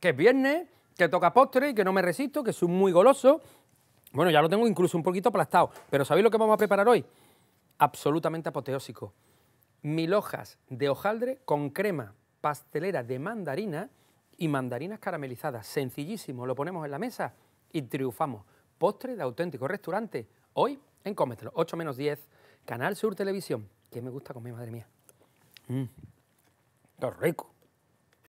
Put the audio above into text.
que es viernes, que toca postre y que no me resisto, que soy muy goloso. Bueno, ya lo tengo incluso un poquito aplastado, pero ¿sabéis lo que vamos a preparar hoy? Absolutamente apoteósico. Mil hojas de hojaldre con crema pastelera de mandarina y mandarinas caramelizadas. Sencillísimo, lo ponemos en la mesa y triunfamos. Postre de auténtico restaurante. Hoy en Cómetelo, 8 menos 10, Canal Sur Televisión. Que me gusta comer, madre mía. Mmm, rico.